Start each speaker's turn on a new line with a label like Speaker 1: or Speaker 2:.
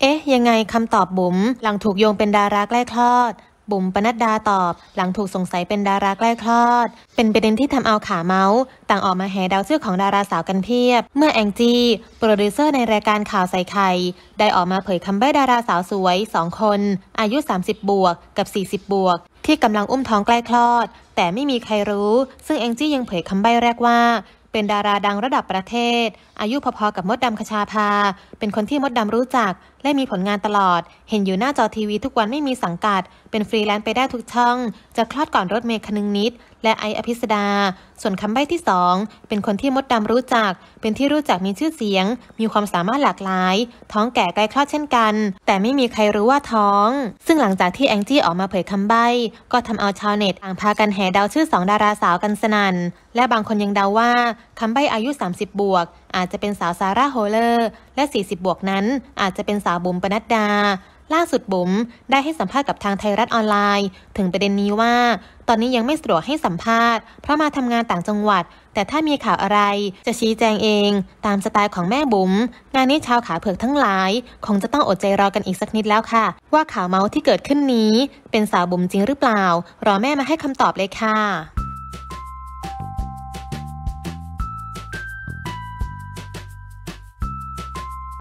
Speaker 1: เอ๊ะยังไงคำตอบบุ๋ม หลังถูกโยงเป็นดาราใกล้คลอด บุ๋มปนัดดาตอบ หลังถูกสงสัยเป็นดาราใกล้คลอด เป็นประเด็นที่ทำเอาขาเมาส์ต่างออกมาแห่ดาวชื่อของดาราสาวกันเพียบ เมื่อแองจี้โปรดิวเซอร์ในรายการข่าวใส่ไข่ได้ออกมาเผยคำใบ้ดาราสาวสวย 2 คน อายุ 30 บวกกับ 40 บวก ที่กำลังอุ้มท้องใกล้คลอด แต่ไม่มีใครรู้ ซึ่งแองจี้ยังเผยคำใบ้แรกว่าเป็นดาราดังระดับประเทศ อายุพอๆกับมดดำคชาภาเป็นคนที่มดดำรู้จัก และมีผลงานตลอด เห็นอยู่หน้าจอทีวีทุกวันไม่มีสังกัด เป็นฟรีแลนซ์ไปได้ทุกช่อง จะคลอดก่อนรถเมย์คนึงนิดและไออภิสดา ส่วนคำใบ้ที่สองเป็นคนที่มดดำรู้จัก เป็นที่รู้จักมีชื่อเสียง มีความสามารถหลากหลาย ท้องแก่ใกล้คลอดเช่นกัน แต่ไม่มีใครรู้ว่าท้อง ซึ่งหลังจากที่แองจี้ออกมาเผยคำใบ้ก็ทำเอาชาวเน็ตต่างพากันแห่เดาชื่อสองดาราสาวกันสนัน่นและบางคนยังเดาว่าคำใบ้อายุ 30 บวก อาจจะเป็นสาวซาร่าโฮเลอร์ และ 40 บวกนั้นอาจจะเป็นสาวบุ๋มปนัดดาล่าสุดบุ๋มได้ให้สัมภาษณ์กับทางไทยรัฐออนไลน์ ถึงประเด็นนี้ว่า ตอนนี้ยังไม่สะดวกให้สัมภาษณ์เพราะมาทำงานต่างจังหวัด แต่ถ้ามีข่าวอะไรจะชี้แจงเอง ตามสไตล์ของแม่บุ๋มงานนี้ชาวขาเผือกทั้งหลาย คงจะต้องอดใจรอกันอีกสักนิดแล้วค่ะ ว่าข่าวเมาส์ที่เกิดขึ้นนี้ เป็นสาวบุ๋มจริงหรือเปล่า รอแม่มาให้คำตอบเลยค่ะ